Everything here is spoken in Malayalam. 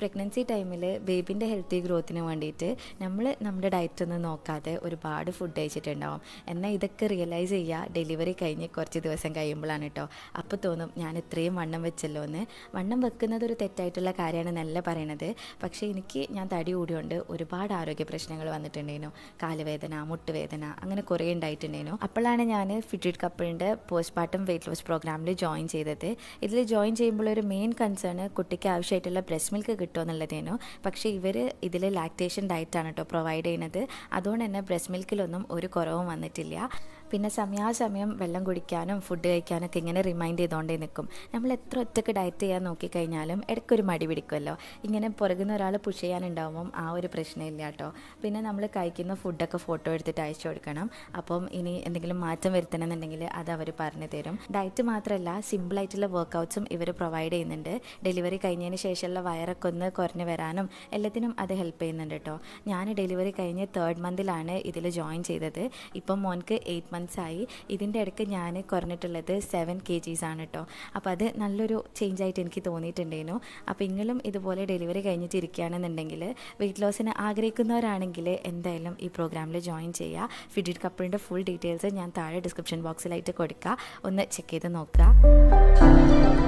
പ്രഗ്നൻസി ടൈമിൽ ബേബിൻ്റെ ഹെൽത്തി ഗ്രോത്തിന് വേണ്ടിയിട്ട് നമ്മൾ നമ്മുടെ ഡയറ്റിൽ നോക്കാതെ ഒരുപാട് ഫുഡ് കഴിച്ചിട്ടുണ്ടാവും എന്നാൽ ഇതൊക്കെ റിയലൈസ് ചെയ്യുക ഡെലിവറി കഴിഞ്ഞ് കുറച്ച് ദിവസം കഴിയുമ്പോഴാണ് കേട്ടോ അപ്പോൾ തോന്നും ഞാൻ ഇത്രയും വണ്ണം വെച്ചല്ലോ എന്ന് വണ്ണം വെക്കുന്നത് ഒരു തെറ്റായിട്ടുള്ള കാര്യമാണ് നല്ല പറയണത് പക്ഷേ എനിക്ക് ഞാൻ തടി കൂടിയോണ്ട് ഒരുപാട് ആരോഗ്യ പ്രശ്നങ്ങൾ വന്നിട്ടുണ്ടായിരുന്നു കാലുവേദന മുട്ടുവേദന അങ്ങനെ കുറേ ഉണ്ടായിട്ടുണ്ടായിരുന്നു അപ്പോഴാണ് ഞാൻ ഫിറ്റിഡ് കപ്പിളിൻ്റെ പോസ്റ്റ്മോർട്ടം വെയിറ്റ് ലോസ് പ്രോഗ്രാമിൽ ജോയിൻ ചെയ്തത് ഇതിൽ ജോയിൻ ചെയ്യുമ്പോൾ ഒരു മെയിൻ കൺസേൺ കുട്ടിക്ക് ആവശ്യമായിട്ടുള്ള ബ്രസ്റ്റ് മിൽക്ക് കിട്ടുമോ എന്നുള്ളതേനു പക്ഷേ ഇവർ ഇതിൽ ലാക്ടേഷൻ ഡയറ്റാണ് കേട്ടോ പ്രൊവൈഡ് ചെയ്യുന്നത് അതുകൊണ്ട് തന്നെ ബ്രസ്റ്റ് മിൽക്കിലൊന്നും ഒരു കുറവും വന്നിട്ടില്ല പിന്നെ സമയാസമയം വെള്ളം കുടിക്കാനും ഫുഡ് ഒക്കെ ഇങ്ങനെ റിമൈൻഡ് ചെയ്തുകൊണ്ടേ നിൽക്കും നമ്മൾ എത്ര ഒറ്റക്ക് ഡയറ്റ് ചെയ്യാൻ നോക്കിക്കഴിഞ്ഞാലും ഇടയ്ക്കൊരു മടി പിടിക്കുമല്ലോ ഇങ്ങനെ പുറകുന്ന ഒരാൾ പുഷ് ചെയ്യാനുണ്ടാവുമ്പം ആ ഒരു പ്രശ്നമില്ല കേട്ടോ പിന്നെ നമ്മൾ കഴിക്കുന്ന ഫുഡൊക്കെ ഫോട്ടോ എടുത്തിട്ട് അയച്ചു കൊടുക്കണം അപ്പം ഇനി എന്തെങ്കിലും മാറ്റം വരുത്തണമെന്നുണ്ടെങ്കിൽ അത് അവർ പറഞ്ഞു തരും ഡയറ്റ് മാത്രമല്ല സിമ്പിളായിട്ടുള്ള വർക്കൗട്ട്സും ഇവർ പ്രൊവൈഡ് ചെയ്യുന്നുണ്ട് ഡെലിവറി കഴിഞ്ഞതിന് ശേഷമുള്ള വയറൊക്കെ ഒന്ന് കുറഞ്ഞു വരാനും എല്ലാത്തിനും അത് ഹെൽപ്പ് ചെയ്യുന്നുണ്ട് കേട്ടോ ഞാൻ ഡെലിവറി കഴിഞ്ഞ് തേർഡ് മന്തിലാണ് ഇതിൽ ജോയിൻ ചെയ്തത് ഇപ്പം മോൻക്ക് എയ്റ്റ് മന്ത്സ് ആയി ഇതിൻ്റെ ഇടയ്ക്ക് ഞാൻ കുറഞ്ഞിട്ടുള്ളത് സെവൻ കെ ജീസ് ആണ് കേട്ടോ അപ്പോൾ അത് നല്ലൊരു ചേഞ്ച് ആയിട്ട് എനിക്ക് തോന്നിയിട്ടുണ്ടായിരുന്നു അപ്പോൾ നിങ്ങളും ഇതുപോലെ ഡെലിവറി കഴിഞ്ഞിട്ടിരിക്കുകയാണെന്നുണ്ടെങ്കിൽ വെയിറ്റ് ലോസിന് ആഗ്രഹിക്കുന്നവരാണെങ്കിൽ എന്തായാലും ഈ പ്രോഗ്രാമിൽ ജോയിൻ ചെയ്യുക ഫിഡിറ്റ് കപ്പിളിൻ്റെ ഫുൾ ഡീറ്റെയിൽസ് ഞാൻ താഴെ ഡിസ്ക്രിപ്ഷൻ ബോക്സിലായിട്ട് കൊടുക്കുക ഒന്ന് ചെക്ക് ചെയ്ത് നോക്കുക